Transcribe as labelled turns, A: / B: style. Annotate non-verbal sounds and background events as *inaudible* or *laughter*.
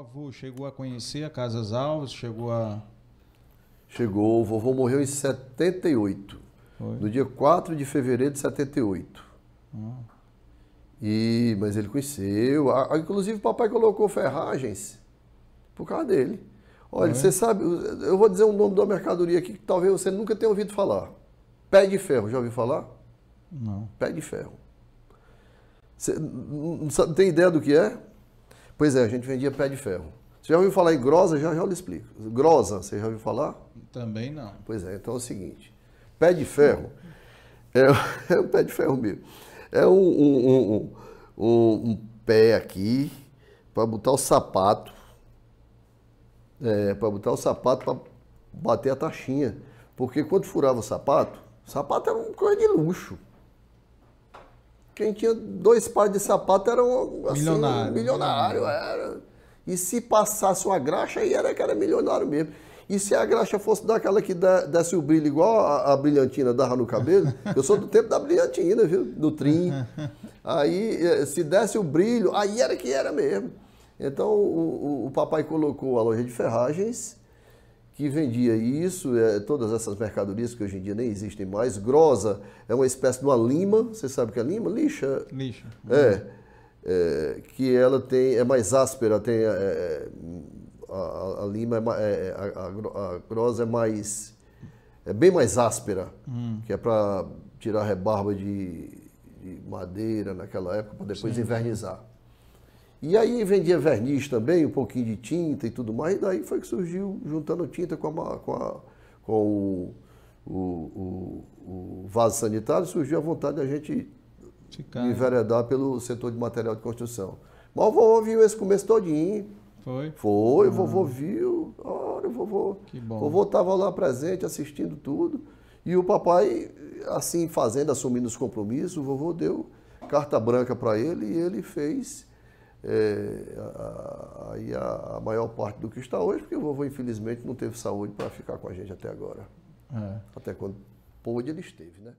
A: avô chegou a conhecer a Casas Alves? Chegou a. Chegou, o vovô morreu em 78. Foi. No dia 4 de fevereiro de 78. Ah. E, mas ele conheceu. Inclusive, o papai colocou ferragens por causa dele. Olha, é. você sabe, eu vou dizer um nome de uma mercadoria aqui que talvez você nunca tenha ouvido falar. Pé de ferro, já ouviu falar? Não. Pé de ferro. Você não tem ideia do que é? Pois é, a gente vendia pé de ferro. Você já ouviu falar em grosa? Já, já lhe explico. Grosa, você já ouviu falar? Também não. Pois é, então é o seguinte. Pé de ferro é, *laughs* é um pé de ferro mesmo. É um, um, um, um pé aqui para botar o sapato. É, para botar o sapato para bater a taxinha. Porque quando furava o sapato, o sapato era uma coisa de luxo quem tinha dois pares de sapato era um, assim, milionário. milionário era. E se passasse uma graxa, aí era que era milionário mesmo. E se a graxa fosse daquela que desse o brilho igual a, a brilhantina dava no cabelo, *laughs* eu sou do tempo da brilhantina, viu? Do trim. Aí, eh, se desse o brilho, aí era que era mesmo. Então, o, o, o papai colocou a loja de ferragens que vendia isso, é, todas essas mercadorias que hoje em dia nem existem mais. Grosa é uma espécie de uma lima, você sabe o que é lima? Lixa. Lixa. É, é, que ela tem, é mais áspera, tem, é, é a, a, lima, é, é, é a, a, grosa é mais, é bem mais áspera, hum. que é para tirar rebarba de, de, madeira naquela época, para depois Sim. invernizar. E aí vendia verniz também, um pouquinho de tinta e tudo mais. E daí foi que surgiu, juntando tinta com, a, com, a, com o, o, o, o, vaso sanitário, surgiu a vontade da gente Ficar. enveredar pelo setor de material de construção. Mas o vovô viu esse começo todinho. Foi? Foi, ah. o vovô viu. olha o vovô. Que bom. O vovô estava lá presente, assistindo tudo. E o papai, assim, fazendo, assumindo os compromissos, o vovô deu carta branca para ele e ele fez é, aí a, a, maior parte do que está hoje, porque o vovô, infelizmente, não teve saúde para ficar com a gente até agora. É. Até quando pôde, ele esteve, né?